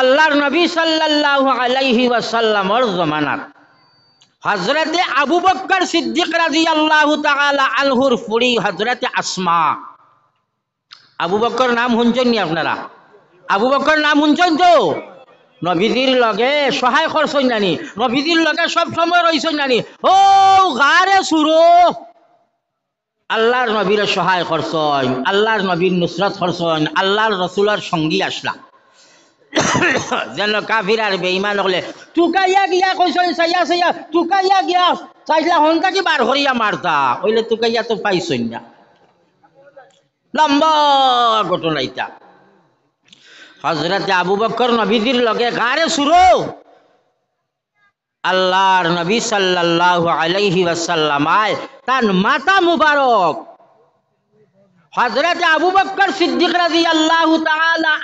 আল্লাহর নবী সাল্লাহ আলাইহি ওয়াসাল্লামর জমানার হজরতে আবু বকর সিদ্দিক রাজি আল্লাহ আলহুর ফুড়ি হজরতে আসমা আবু বকর নাম শুনছেন নি আপনারা আবু বকর নাম শুনছেন তো নবীজির লগে সহায় করছেন জানি নবীজির লগে সব সময় রয়েছেন জানি ও গারে সুরো আল্লাহর নবীর সহায় করছেন আল্লাহর নবীর নুসরত করছেন আল্লাহর রসুলার সঙ্গী আসলা যেন কাফির আর বেঈমান হলে তুকা ইয়া গিয়া কইছ সাইয়া সাইয়া তুকা ইয়া গিয়া চাইলা হনকা কি বার হরিয়া মারতা ওইলে তুকা ইয়া তো পাইছই না লম্বা ঘটনা ইটা হজরতে আবু বকর নবীজির লগে গারে সুরো আল্লাহর নবী সাল্লাল্লাহু আলাইহি ওয়াসাল্লামায় তার মাতা মুবারক হজরত আবু বক্কর সিদ্দিক রাজি আল্লাহ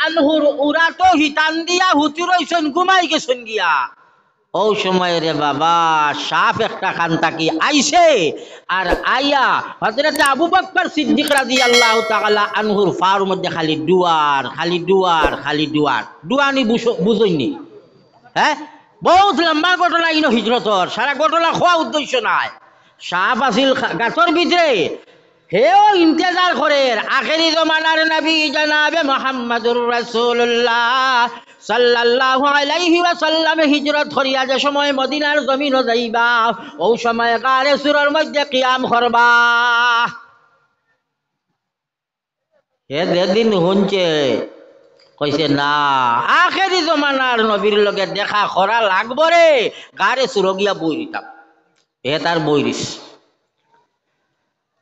আনহুর উরা তো হিতান দিয়া হুচুরইছেন ঘুমাই শুন গিয়া ও সময় রে বাবা সাপ একটা খান তাকি আইছে আর আইয়া হজরত আবু বক্কর সিদ্দিক রাজি আল্লাহ তালা আনহুর ফার মধ্যে খালি দুয়ার খালি দুয়ার খালি ডুয়ার ডুয়ানি বুঝইনি হ্যাঁ বহুত লম্বা ঘটনা ইনো হিজরতর সারা ঘটনা খোয়া উদ্দেশ্য নাই সাপ আছিল গাছর ভিতরে হেও ইন্তেজার করে আখেরি জমানার নবী জনাবে মোহাম্মদুর রাসূলুল্লাহ সাল্লাল্লাহু আলাইহি ওয়াসাল্লাম হিজরত করিয়া যে সময় মদিনার জমিন যাইবা সময় কারে মধ্যে কিয়াম করবা এ যেদিন হুনছে কইছে না আখেরি জমানার নবীর লগে দেখা করা লাগবরে গারে সুরগিয়া বই দিতাম এ তার বই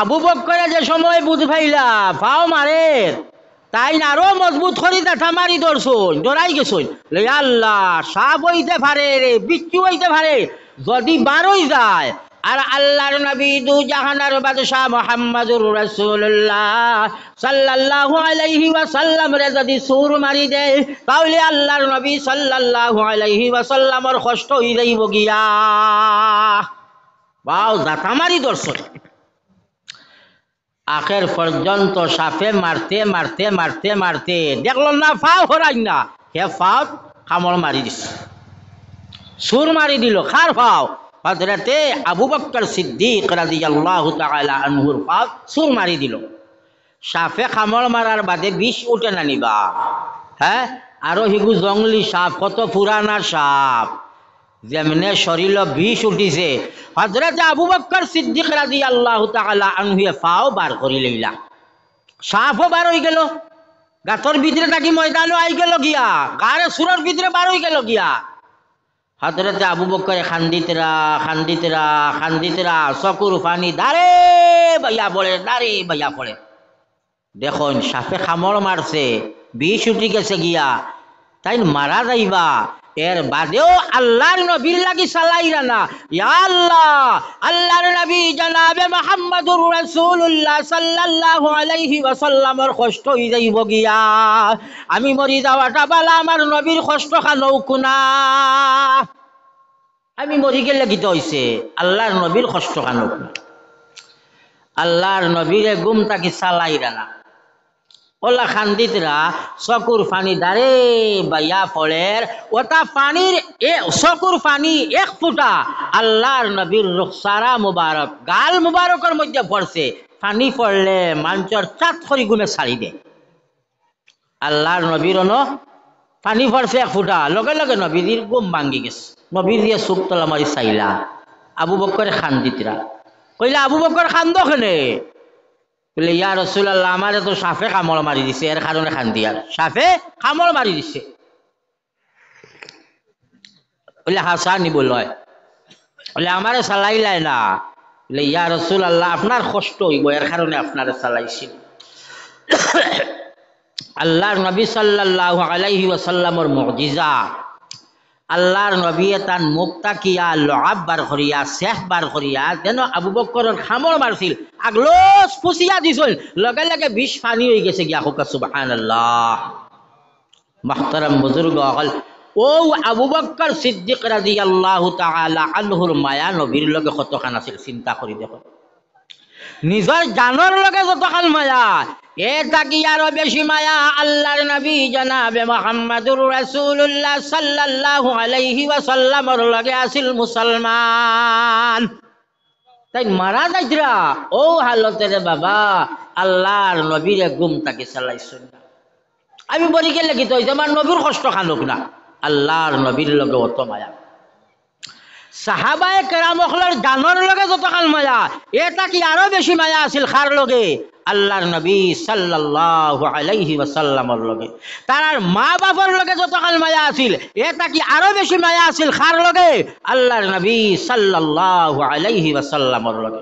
আবু বক্করে যে সময় বুধ ফাইলা ফাও মারে তাই আরো মজবুত করি দেখা মারি দর্শন জড়াই গেছুন আল্লাহ সাপ হইতে পারে রে বিচ্ছু হইতে পারে যদি বারোই যায় আর আল্লাহর নবী দু জাহানার বাদশাহ মোহাম্মদুর রাসূলুল্লাহ সাল্লাল্লাহু আলাইহি ওয়াসাল্লাম রে যদি সুর মারি দেয় তাহলে আল্লাহর নবী সাল্লাল্লাহু আলাইহি ওয়াসাল্লামর কষ্ট হই যাইব গিয়া বাও জাতা মারি দর্শন আখের পর্যন্ত সাপে মারতে মারতে মারতে মারতে দেখল না ফাও হরাই না হে ফাও কামল মারি দিস সুর মারি দিল খার ফাও হজরতে আবু বক্কর সিদ্দিক রাজি আল্লাহ আনহুর ফাও সুর মারি দিল সাপে কামল মারার বাদে বিষ উঠে না নিবা হ্যাঁ আরো হিগু জঙ্গলি সাপ কত পুরানা সাপ যেমনে শরীর বিষ উঠিছে হজরত আবু বক্কর সিদ্দিক রাজি আল্লাহ আনহুয়ে ফাও বার করি লইলা সাফও বার হয়ে গেল গাছর ভিতরে থাকি ময়দানও আই গেল গিয়া গাড়ে সুরের ভিতরে বার হয়ে গেল গিয়া হজরত আবু বক্করে খান্দিতরা খান্দিতরা খান্দিতরা চকুর ফানি দারে বাইয়া বলে দারে বাইয়া পড়ে দেখুন সাফে খামড় মারছে বিষ উঠি গেছে গিয়া তাই মারা যাইবা এর বাদেও আল্লাহর নবীর লাগি সালাইরা না ইয়া আল্লাহ আল্লাহর নবী জানাবে মোহাম্মদুর রাসূলুল্লাহ সাল্লাল্লাহু আলাইহি ওয়াসাল্লামের কষ্ট হই যাইব গিয়া আমি মরি যাওয়াটা বালা আমার নবীর কষ্ট খানও কুনা আমি মরি গেলে গীত হইছে আল্লাহর নবীর কষ্ট খানও আল্লাহর নবীরে গুম তাকে সালাইরা না ওলা খান্দিতরা সকুর ফানি দারে বাইয়া ফলের ওটা পানির সকুর ফানি এক ফুটা আল্লাহর নবীর রুখসারা মুবারক গাল মুবারকের মধ্যে পড়ছে ফানি পড়লে মাঞ্চর চাঁদ খরি গুণে ছাড়ি দে আল্লাহর নবীর পানি পড়ছে এক ফুটা লগে লগে নবীজির গুম ভাঙ্গি গেছে নবীজিয়ে চুপ তলা মারি চাইলা আবু বকরে খান্দিতরা কইলা আবু বকর খান্দ কেনে বলে ইয়া রসুল্লাহ আমার তো সাফে কামড় মারি দিছে এর কারণে খান আর সাফে কামড় মারি দিছে বলে হাসা হাসানি বল বলে আমারে লাই না বলে ইয়া রসুল আল্লাহ আপনার কষ্ট হইব এর কারণে আপনারে চালাইছিল আল্লাহর নবী সাল্লাহ আলাইহি ওয়াসাল্লামর মজিজা আল্লাহর নবী তার মুখ তাকিয়া লহাব বার করিয়া শেষ বার করিয়া যেন আবু বক্কর খামর মারছিল আগলোস ফুসিয়া দিছিল লগে লগে বিষ পানি হয়ে গেছে গিয়া হোক সুবাহান আল্লাহ মাহতারাম বুজুর্গ অকল ও আবু বক্কর সিদ্দিক রাজি আল্লাহ তালা মায়া নবীর লগে কতখান আছিল চিন্তা কৰি দেখো নিজের জানোর লগে যতখান মায়া এ তাকি আরো বেশি মায়া আল্লাহর নবী জানাবে মোহাম্মদুর রাসূলুল্লাহ সাল্লাল্লাহু আলাইহি সাল্লামর লগে আছিল মুসলমান তাই মারা যাইতরা ও হালতে রে বাবা আল্লাহর নবীরে গুম তাকে চালাইছেন না আমি বলি গেলে কি তো আমার নবীর কষ্ট খানুক না আল্লাহর নবীর লগে অত মায়া সাহাবায় কেরামখলার জানোর লগে যতকাল মায়া এটা কি আরো বেশি মায়া আছিল খার লগে আল্লাহর নবী সাল্লাল্লাহু আলাইহি ওয়াসাল্লামর লগে তার মা বাবার লগে যতকাল মায়া আছিল এটা কি আরো বেশি মায়া আছিল খার লগে আল্লাহর নবী সাল্লাল্লাহু আলাইহি ওয়াসাল্লামর লগে